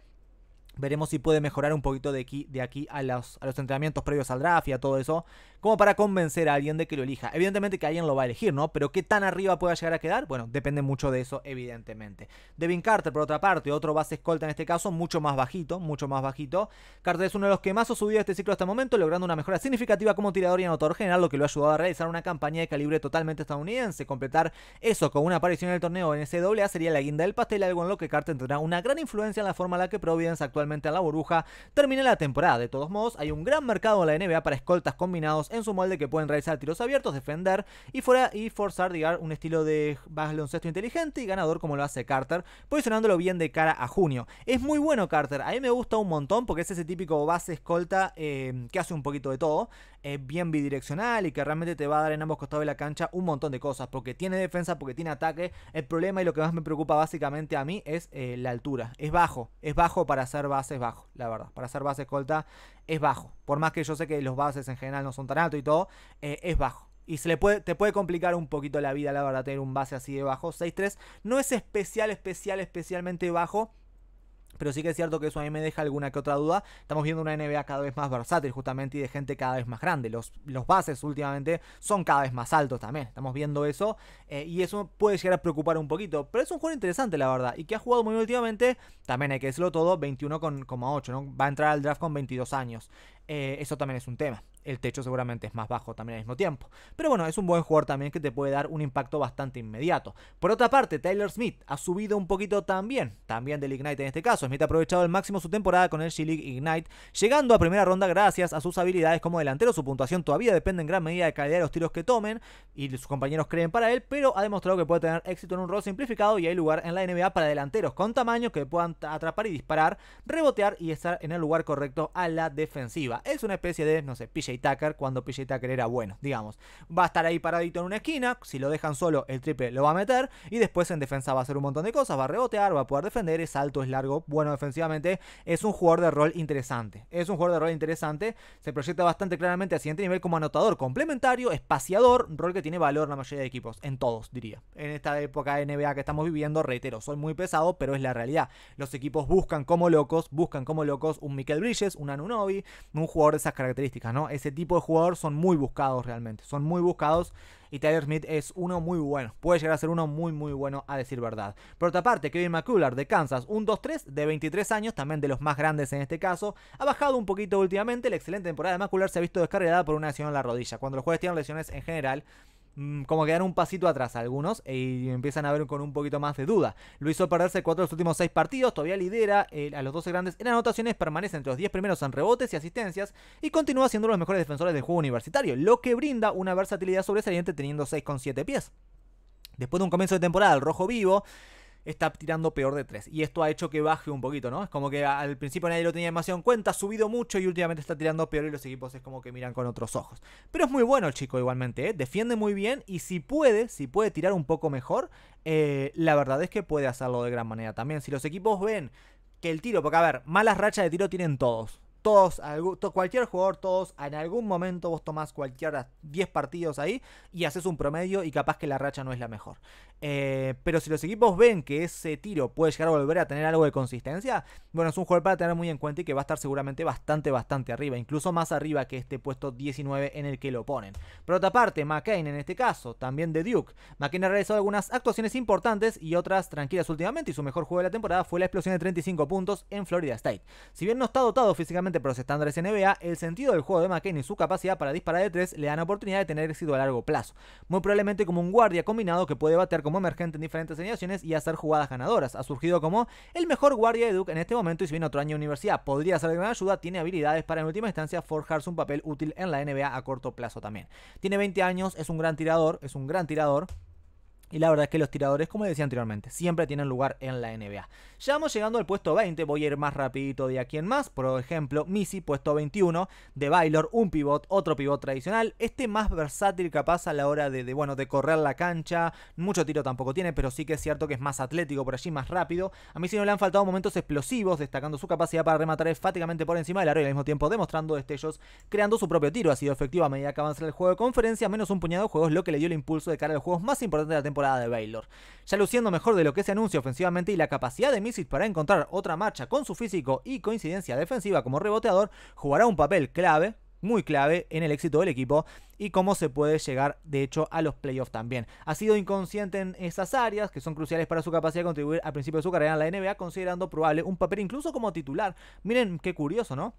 A: Veremos si puede mejorar un poquito de aquí, de aquí a, los, a los entrenamientos previos al draft y a todo eso, como para convencer a alguien de que lo elija. Evidentemente que alguien lo va a elegir, ¿no? Pero qué tan arriba pueda llegar a quedar, bueno, depende mucho de eso, evidentemente. Devin Carter, por otra parte, otro base escolta en este caso, mucho más bajito, mucho más bajito. Carter es uno de los que más ha subido este ciclo hasta el momento, logrando una mejora significativa como tirador y anotador general, lo que lo ha ayudado a realizar una campaña de calibre totalmente estadounidense. Completar eso con una aparición en el torneo en SWA sería la guinda del pastel, algo en lo que Carter tendrá una gran influencia en la forma en la que Providence actualmente a la burbuja termina la temporada. De todos modos, hay un gran mercado en la NBA para escoltas combinados en su molde que pueden realizar tiros abiertos, defender y, fuera, y forzar digamos, un estilo de baloncesto inteligente y ganador como lo hace Carter, posicionándolo bien de cara a junio. Es muy bueno Carter, a mí me gusta un montón porque es ese típico base escolta eh, que hace un poquito de todo, eh, bien bidireccional y que realmente te va a dar en ambos costados de la cancha un montón de cosas, porque tiene defensa, porque tiene ataque. El problema y lo que más me preocupa básicamente a mí es eh, la altura, es bajo, es bajo para hacer bases bajo, la verdad, para hacer base escolta es bajo. Por más que yo sé que los bases en general no son tan altos y todo, eh, es bajo. Y se le puede, te puede complicar un poquito la vida, la verdad, tener un base así de bajo. 6-3 no es especial, especial, especialmente bajo. Pero sí que es cierto que eso a mí me deja alguna que otra duda. Estamos viendo una NBA cada vez más versátil, justamente, y de gente cada vez más grande. Los, los bases últimamente son cada vez más altos también. Estamos viendo eso. Eh, y eso puede llegar a preocupar un poquito. Pero es un juego interesante, la verdad. Y que ha jugado muy últimamente. También hay que decirlo todo: 21,8. ¿no? Va a entrar al draft con 22 años. Eh, eso también es un tema el techo seguramente es más bajo también al mismo tiempo. Pero bueno, es un buen jugador también que te puede dar un impacto bastante inmediato. Por otra parte, Taylor Smith ha subido un poquito también, también del Ignite en este caso. Smith ha aprovechado al máximo su temporada con el G-League Ignite, llegando a primera ronda gracias a sus habilidades como delantero. Su puntuación todavía depende en gran medida de calidad de los tiros que tomen y sus compañeros creen para él, pero ha demostrado que puede tener éxito en un rol simplificado y hay lugar en la NBA para delanteros con tamaño que puedan atrapar y disparar, rebotear y estar en el lugar correcto a la defensiva. Es una especie de, no sé, PJ Tucker cuando PJ Tucker era bueno, digamos. Va a estar ahí paradito en una esquina, si lo dejan solo el triple lo va a meter y después en defensa va a hacer un montón de cosas, va a rebotear, va a poder defender, es alto, es largo, bueno defensivamente, es un jugador de rol interesante, es un jugador de rol interesante, se proyecta bastante claramente a siguiente nivel como anotador complementario, espaciador, rol que tiene valor la mayoría de equipos, en todos diría. En esta época de NBA que estamos viviendo, reitero, soy muy pesado, pero es la realidad. Los equipos buscan como locos, buscan como locos un Mikel Bridges, un Anunobi, un jugador de esas características, ¿no? Es ese tipo de jugador son muy buscados realmente. Son muy buscados y Tyler Smith es uno muy bueno. Puede llegar a ser uno muy, muy bueno, a decir verdad. Por otra parte, Kevin McCullough, de Kansas, un 2-3 de 23 años, también de los más grandes en este caso, ha bajado un poquito últimamente. La excelente temporada de McCullough se ha visto descargada por una lesión en la rodilla. Cuando los jugadores tienen lesiones en general, Mm, como quedan un pasito atrás algunos eh, y empiezan a ver con un poquito más de duda. Lo hizo perderse cuatro de los últimos seis partidos, todavía lidera eh, a los 12 grandes en anotaciones, permanece entre los 10 primeros en rebotes y asistencias y continúa siendo uno de los mejores defensores del juego universitario, lo que brinda una versatilidad sobresaliente teniendo con 6,7 pies. Después de un comienzo de temporada, el rojo vivo está tirando peor de 3. Y esto ha hecho que baje un poquito, ¿no? Es como que al principio nadie lo tenía demasiado en cuenta, ha subido mucho y últimamente está tirando peor y los equipos es como que miran con otros ojos. Pero es muy bueno el chico igualmente, ¿eh? defiende muy bien y si puede, si puede tirar un poco mejor, eh, la verdad es que puede hacerlo de gran manera también. Si los equipos ven que el tiro, porque a ver, malas rachas de tiro tienen todos todos, cualquier jugador, todos, en algún momento vos tomás cualquier 10 partidos ahí y haces un promedio y capaz que la racha no es la mejor. Eh, pero si los equipos ven que ese tiro puede llegar a volver a tener algo de consistencia, bueno, es un jugador para tener muy en cuenta y que va a estar seguramente bastante, bastante arriba, incluso más arriba que este puesto 19 en el que lo ponen. Por otra parte, McCain en este caso, también de Duke. McCain ha realizado algunas actuaciones importantes y otras tranquilas últimamente y su mejor juego de la temporada fue la explosión de 35 puntos en Florida State. Si bien no está dotado físicamente actualmente los en NBA, el sentido del juego de McCain y su capacidad para disparar de tres le dan oportunidad de tener éxito a largo plazo, muy probablemente como un guardia combinado que puede batear como emergente en diferentes situaciones y hacer jugadas ganadoras. Ha surgido como el mejor guardia de Duke en este momento y si viene otro año de universidad podría ser de gran ayuda, tiene habilidades para en última instancia forjarse un papel útil en la NBA a corto plazo también. Tiene 20 años, es un gran tirador, es un gran tirador. Y la verdad es que los tiradores, como decía anteriormente, siempre tienen lugar en la NBA. Ya vamos llegando al puesto 20, voy a ir más rapidito de aquí en más. Por ejemplo, Missy, puesto 21, de Baylor, un pivot, otro pivot tradicional. Este más versátil capaz a la hora de, bueno, de correr la cancha. Mucho tiro tampoco tiene, pero sí que es cierto que es más atlético por allí, más rápido. A Missy no le han faltado momentos explosivos, destacando su capacidad para rematar enfáticamente por encima del área y al mismo tiempo demostrando destellos, creando su propio tiro. Ha sido efectivo a medida que avanza el juego de conferencia, menos un puñado de juegos, lo que le dio el impulso de cara al juego más importante de la temporada de Baylor. Ya luciendo mejor de lo que se anuncia ofensivamente y la capacidad de Misis para encontrar otra marcha con su físico y coincidencia defensiva como reboteador, jugará un papel clave muy clave en el éxito del equipo y cómo se puede llegar de hecho a los playoffs también. Ha sido inconsciente en esas áreas que son cruciales para su capacidad de contribuir al principio de su carrera en la NBA, considerando probable un papel incluso como titular. Miren qué curioso, ¿no?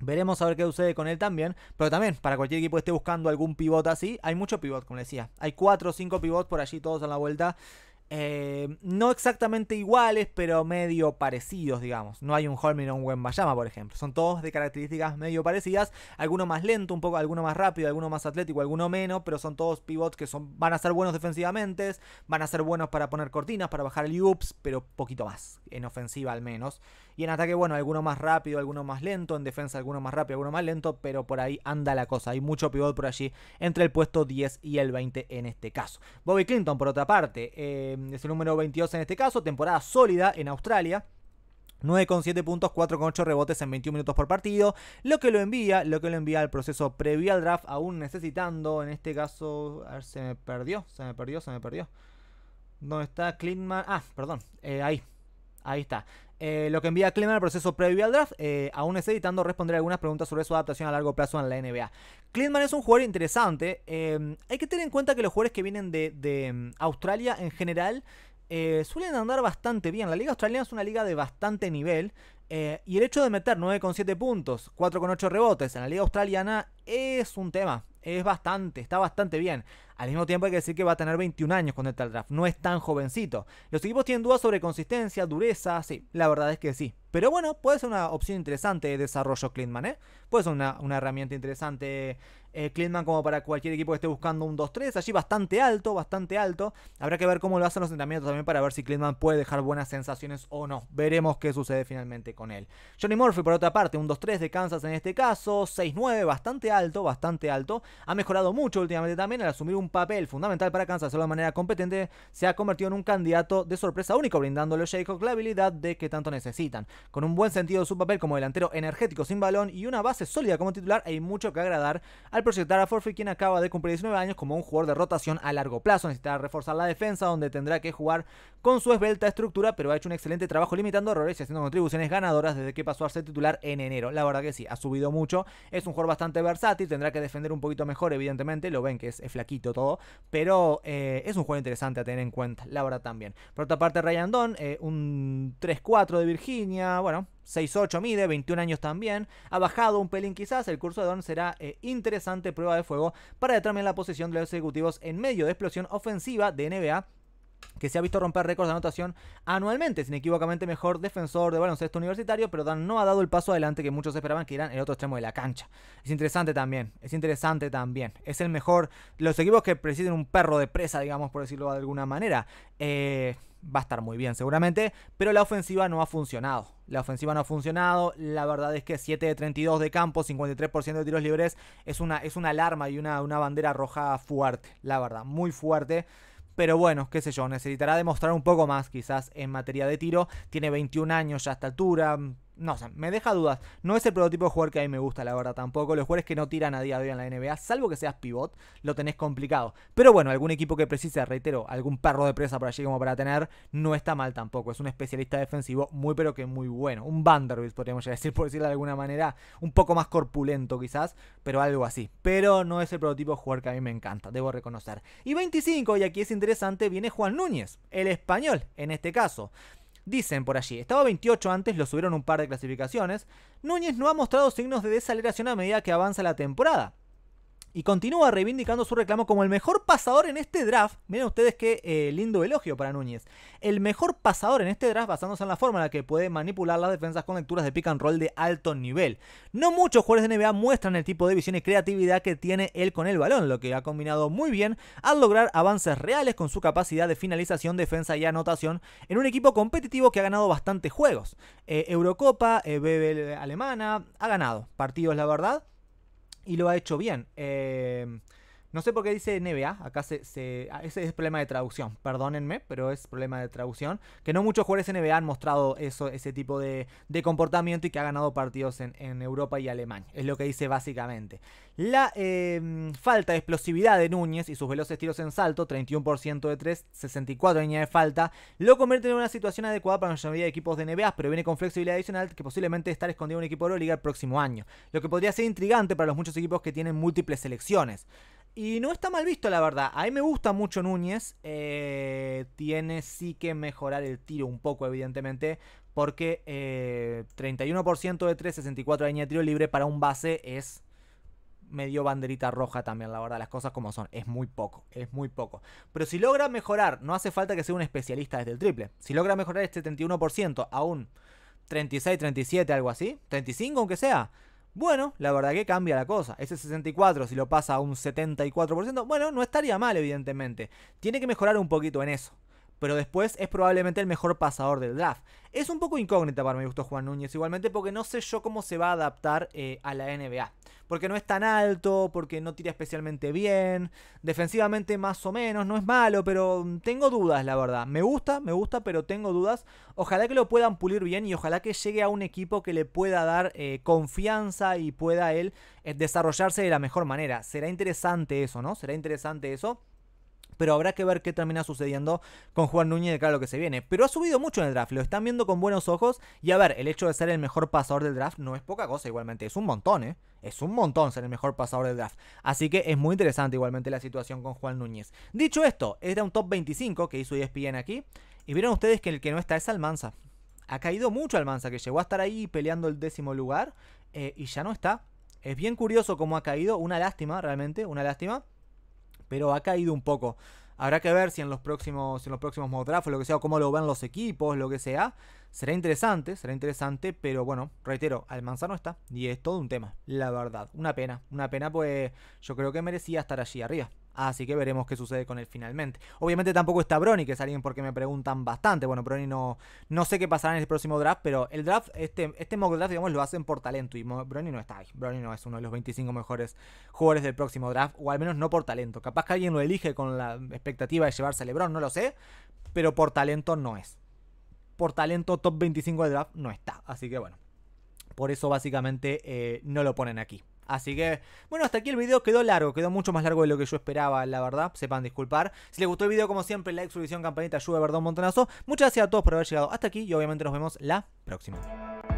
A: Veremos a ver qué sucede con él también. Pero también, para cualquier equipo que esté buscando algún pivot así, hay mucho pivot, como decía. Hay 4 o 5 pivots por allí, todos en la vuelta. Eh, no exactamente iguales, pero medio parecidos, digamos. No hay un y o un Wembayama, por ejemplo. Son todos de características medio parecidas. Alguno más lento, un poco, alguno más rápido, alguno más atlético, alguno menos, pero son todos pivots que son, van a ser buenos defensivamente, van a ser buenos para poner cortinas, para bajar el ups, pero poquito más. En ofensiva al menos. Y en ataque, bueno, alguno más rápido, alguno más lento. En defensa, alguno más rápido, alguno más lento. Pero por ahí anda la cosa. Hay mucho pivot por allí entre el puesto 10 y el 20 en este caso. Bobby Clinton, por otra parte. Eh, Em, es el número 22 en este caso, temporada sólida en Australia. 9,7 puntos, 4,8 rebotes en 21 minutos por partido. Lo que lo envía, lo que lo envía al proceso previo al draft, aún necesitando, en este caso, a ver, se me perdió, se me perdió, se me perdió. ¿Dónde está Clintman? Ah, perdón, eh, ahí. Ahí está. Eh, lo que envía Clemen al proceso previo al draft, eh, aún es editando responder algunas preguntas sobre su adaptación a largo plazo en la NBA. Clinman es un jugador interesante. Em, hay que tener en cuenta que los jugadores que vienen de, de em, Australia en general eh, suelen andar bastante bien. La liga australiana es una liga de bastante nivel. y el hecho de meter 9,7 puntos, 4,8 rebotes en la liga australiana es un tema. Es bastante, está bastante bien. Al mismo tiempo hay que decir que va a tener 21 años con el draft, no es tan jovencito. Los equipos tienen dudas sobre consistencia, dureza, sí, la verdad es que sí. Pero bueno, puede ser una opción interesante de desarrollo Clintman, ¿eh? Puede ser una, herramienta interesante Clintman eh, como para cualquier equipo que esté buscando un 2-3. Allí bastante alto, bastante alto. Habrá que ver cómo lo hacen los entrenamientos también para ver si Clintman puede dejar buenas sensaciones o no. Veremos qué sucede finalmente con él. Johnny Murphy, por otra parte, un 2-3 de Kansas en este caso. 6-9, bastante alto, bastante alto. Ha mejorado mucho últimamente también al asumir un papel fundamental para Kansas de manera competente, se ha convertido en un candidato de sorpresa único, brindándole a Jacobs la habilidad de que tanto necesitan. Con un buen sentido de su papel como delantero energético sin balón y una base sólida como titular, hay mucho que agradar al proyectar a Forfi, quien acaba de cumplir 19 años, como un jugador de rotación a largo plazo. Necesitará reforzar la defensa, donde tendrá que jugar con su esbelta estructura, pero ha hecho un excelente trabajo limitando errores y haciendo contribuciones ganadoras desde que pasó a ser titular en enero. La verdad que sí, ha subido mucho, es un jugador bastante versátil, tendrá que defender un poquito mejor, evidentemente, lo ven que es flaquito pero eh, es un juego interesante a tener en cuenta, la verdad también. Por otra parte, Ryan Don, eh, un 3-4 de Virginia, bueno, 6-8 mide, 21 años también. Ha bajado un pelín quizás. El curso de Don será eh, interesante prueba de fuego para determinar la posición de los ejecutivos en medio de explosión ofensiva de NBA que se ha visto romper récords de anotación anualmente, sin equivocamente mejor defensor de baloncesto universitario, pero Dan no ha dado el paso adelante que muchos esperaban que en el otro extremo de la cancha. Es interesante también, es interesante también. Es el mejor, los equipos que presiden un perro de presa, digamos, por decirlo de alguna manera. Eh, va a estar muy bien seguramente, pero la ofensiva no ha funcionado. La ofensiva no ha funcionado, la verdad es que 7 de 32 de campo, 53% de tiros libres, es una, es una alarma y una, una bandera roja fuerte, la verdad, muy fuerte pero bueno, qué sé yo, necesitará demostrar un poco más quizás en materia de tiro. Tiene 21 años ya a esta altura, no, sé, me deja dudas. No es el prototipo de jugador que a mí me gusta, la verdad, tampoco. Los jugadores que no tiran a día de hoy en la NBA, salvo que seas pivot, lo tenés complicado. Pero bueno, algún equipo que precise, reitero, algún perro de presa por allí como para tener, no está mal tampoco. Es un especialista defensivo muy, pero que muy bueno. Un Vanderbilt, podríamos ya decir, por decirlo de alguna manera. Un poco más corpulento, quizás, pero algo así. Pero no es el prototipo de jugador que a mí me encanta, debo reconocer. Y 25, y aquí es interesante, viene Juan Núñez, el español, en este caso. Dicen por allí, estaba 28 antes, lo subieron un par de clasificaciones. Núñez no ha mostrado signos de desaceleración a medida que avanza la temporada y continúa reivindicando su reclamo como el mejor pasador en este draft. Miren ustedes qué eh, lindo elogio para Núñez. El mejor pasador en este draft basándose en la forma en la que puede manipular las defensas con lecturas de pick and roll de alto nivel. No muchos jugadores de NBA muestran el tipo de visión y creatividad que tiene él con el balón, lo que ha combinado muy bien al lograr avances reales con su capacidad de finalización, defensa y anotación en un equipo competitivo que ha ganado bastantes juegos. Eh, Eurocopa, eh, BBL alemana, ha ganado partidos la verdad y lo ha hecho bien. Em, no sé por qué dice NBA, acá se, ah, ese es problema de traducción, perdónenme, pero es problema de traducción. Que no muchos jugadores NBA han mostrado eso, ese tipo de, comportamiento y que ha ganado partidos en, Europa y Alemania. Es lo que dice básicamente. La em, falta de explosividad de Núñez y sus veloces tiros en salto, 31% de 3, 64 línea de falta, lo convierte en una situación adecuada para la mayoría de equipos de NBA, pero viene con flexibilidad adicional que posiblemente estar escondido en un equipo de Liga el próximo año. Lo que podría ser intrigante para los muchos equipos que tienen múltiples selecciones. Y no está mal visto, la verdad. A mí me gusta mucho Núñez. Eh, tiene sí que mejorar el tiro un poco, evidentemente. Porque 31% eh, de 3, 64 de línea de tiro libre para un base es medio banderita roja también, la verdad, las cosas como son. Es muy poco, es muy poco. Pero si logra mejorar, no hace falta que sea un especialista desde el triple. Si logra mejorar este 31% a un 36, 37, algo así, 35 aunque sea, bueno, la verdad que cambia la cosa. Ese 64, si lo pasa a un 74%, bueno, no estaría mal, evidentemente. Tiene que mejorar un poquito en eso pero después es probablemente el mejor pasador del draft. Es un poco incógnita para mi gusto Juan Núñez igualmente porque no sé yo cómo se va a adaptar eh, a la NBA. Porque no es tan alto, porque no tira especialmente bien, defensivamente más o menos, no es malo, pero tengo dudas la verdad. Me gusta, me gusta, pero tengo dudas. Ojalá que lo puedan pulir bien y ojalá que llegue a un equipo que le pueda dar eh, confianza y pueda él eh, desarrollarse de la mejor manera. Será interesante eso, ¿no? Será interesante eso. Pero habrá que ver qué termina sucediendo con Juan Núñez de cara lo que se viene. Pero ha subido mucho en el draft, lo están viendo con buenos ojos. Y a ver, el hecho de ser el mejor pasador del draft no es poca cosa igualmente, es un montón, ¿eh? Es un montón ser el mejor pasador del draft. Así que es muy interesante igualmente la situación con Juan Núñez. Dicho esto, era un top 25 que hizo ESPN aquí. Y vieron ustedes que el que no está es Almanza. Ha caído mucho Almanza, que llegó a estar ahí peleando el décimo lugar eh, y ya no está. Es bien curioso cómo ha caído, una lástima realmente, una lástima pero ha caído un poco. Habrá que ver si en los próximos, en los próximos lo que sea, o cómo lo ven los equipos, lo que sea. Será interesante, será interesante, pero bueno, reitero, al no está y es todo un tema, la verdad. Una pena, una pena, pues yo creo que merecía estar allí arriba. Así que veremos qué sucede con él finalmente. Obviamente tampoco está Brony, que es alguien porque me preguntan bastante. Bueno, Brony no, no sé qué pasará en el próximo draft, pero el draft, este, este mock draft, digamos, lo hacen por talento. Y Brony no está ahí. Brony no es uno de los 25 mejores jugadores del próximo draft, o al menos no por talento. Capaz que alguien lo elige con la expectativa de llevarse a LeBron, no lo sé, pero por talento no es. Por talento top 25 del draft no está. Así que bueno, por eso básicamente eh, no lo ponen aquí. Así que, bueno, hasta aquí el video quedó largo, quedó mucho más largo de lo que yo esperaba, la verdad, sepan disculpar. Si les gustó el video, como siempre, like, suscripción, campanita, ayuda, verdad, un montonazo. Muchas gracias a todos por haber llegado hasta aquí y obviamente nos vemos la próxima.